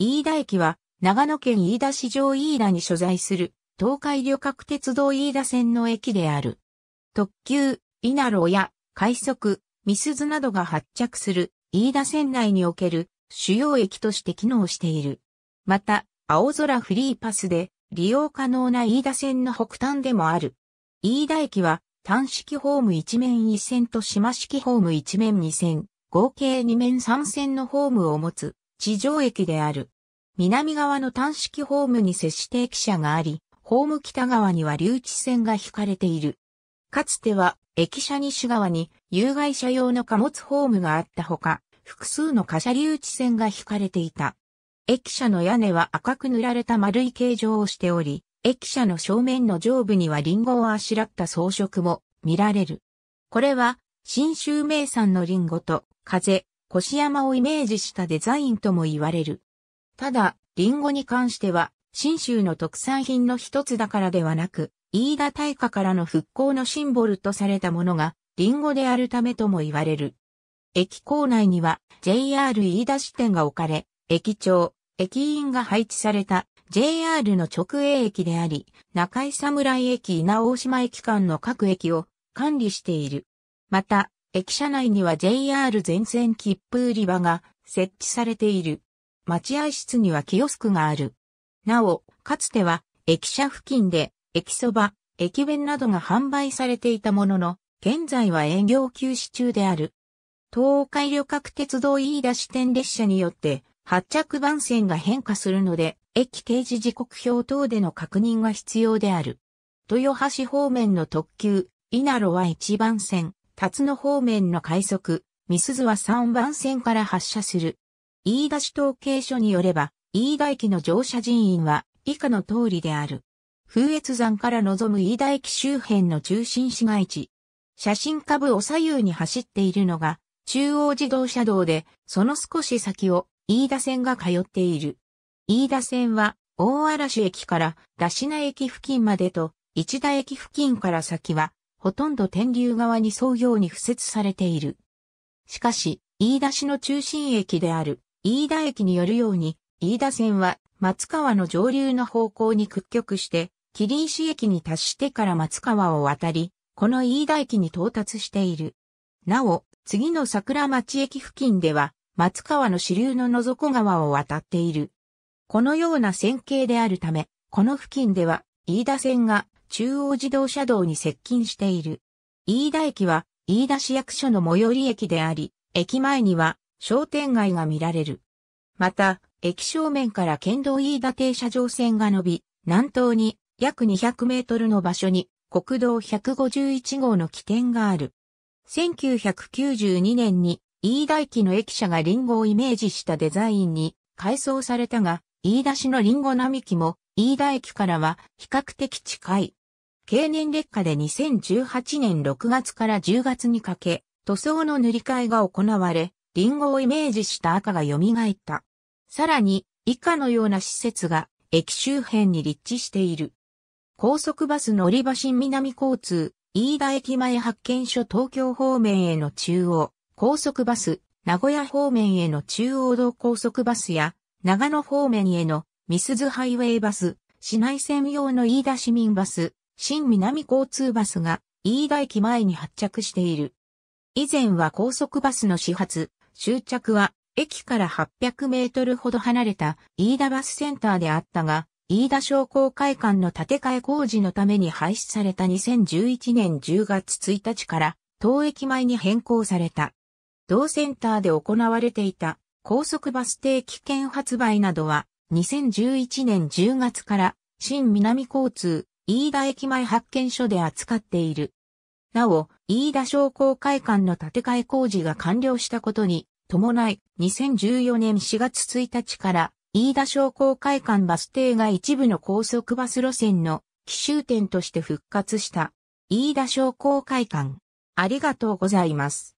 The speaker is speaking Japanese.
飯田駅は、長野県飯田市場飯田に所在する、東海旅客鉄道飯田線の駅である。特急、稲路や、快速、ミスズなどが発着する、飯田線内における、主要駅として機能している。また、青空フリーパスで、利用可能な飯田線の北端でもある。飯田駅は、単式ホーム一面一線と島式ホーム一面二線、合計二面三線のホームを持つ。地上駅である。南側の単式ホームに接して駅舎があり、ホーム北側には留置線が引かれている。かつては、駅舎西側に有害者用の貨物ホームがあったほか、複数の貨車留置線が引かれていた。駅舎の屋根は赤く塗られた丸い形状をしており、駅舎の正面の上部にはリンゴをあしらった装飾も見られる。これは、新州名産のリンゴと風、腰山をイメージしたデザインとも言われる。ただ、リンゴに関しては、新州の特産品の一つだからではなく、飯田大火からの復興のシンボルとされたものが、リンゴであるためとも言われる。駅構内には JR 飯田支店が置かれ、駅長、駅員が配置された JR の直営駅であり、中井侍駅稲大島駅間の各駅を管理している。また、駅舎内には JR 全線切符売り場が設置されている。待合室にはキオスクがある。なお、かつては、駅舎付近で、駅そば、駅弁などが販売されていたものの、現在は営業休止中である。東海旅客鉄道飯田支店列車によって、発着番線が変化するので、駅掲示時刻表等での確認が必要である。豊橋方面の特急、稲ロは1番線、辰野方面の快速、ミスズは3番線から発車する。飯田市統計所によれば、飯田駅の乗車人員は以下の通りである。風越山から望む飯田駅周辺の中心市街地。写真下部を左右に走っているのが中央自動車道で、その少し先を飯田線が通っている。飯田線は大嵐駅から出品駅付近までと、市田駅付近から先はほとんど天竜側に沿うように敷設されている。しかし、飯田市の中心駅である飯田駅によるように、飯田線は松川の上流の方向に屈曲して、霧石駅に達してから松川を渡り、この飯田駅に到達している。なお、次の桜町駅付近では、松川の支流の野底川を渡っている。このような線形であるため、この付近では、飯田線が中央自動車道に接近している。飯田駅は、飯田市役所の最寄り駅であり、駅前には商店街が見られる。また、駅正面から県道飯田停車場線が伸び、南東に約200メートルの場所に国道151号の起点がある。1992年に飯田駅の駅舎がリンゴをイメージしたデザインに改装されたが、飯田市のリンゴ並木も飯田駅からは比較的近い。経年劣化で2018年6月から10月にかけ、塗装の塗り替えが行われ、リンゴをイメージした赤が蘇った。さらに、以下のような施設が駅周辺に立地している。高速バス乗り場新南交通、飯田駅前発見所東京方面への中央、高速バス、名古屋方面への中央道高速バスや、長野方面へのミスズハイウェイバス、市内専用の飯田市民バス、新南交通バスが飯田駅前に発着している。以前は高速バスの始発、終着は駅から800メートルほど離れた飯田バスセンターであったが、飯田商工会館の建て替え工事のために廃止された2011年10月1日から当駅前に変更された。同センターで行われていた高速バス定期券発売などは2011年10月から新南交通飯田駅前発見所で扱っている。なお、飯田商工会館の建て替え工事が完了したことに、伴い、2014年4月1日から、飯田商工会館バス停が一部の高速バス路線の奇襲点として復活した。飯田商工会館。ありがとうございます。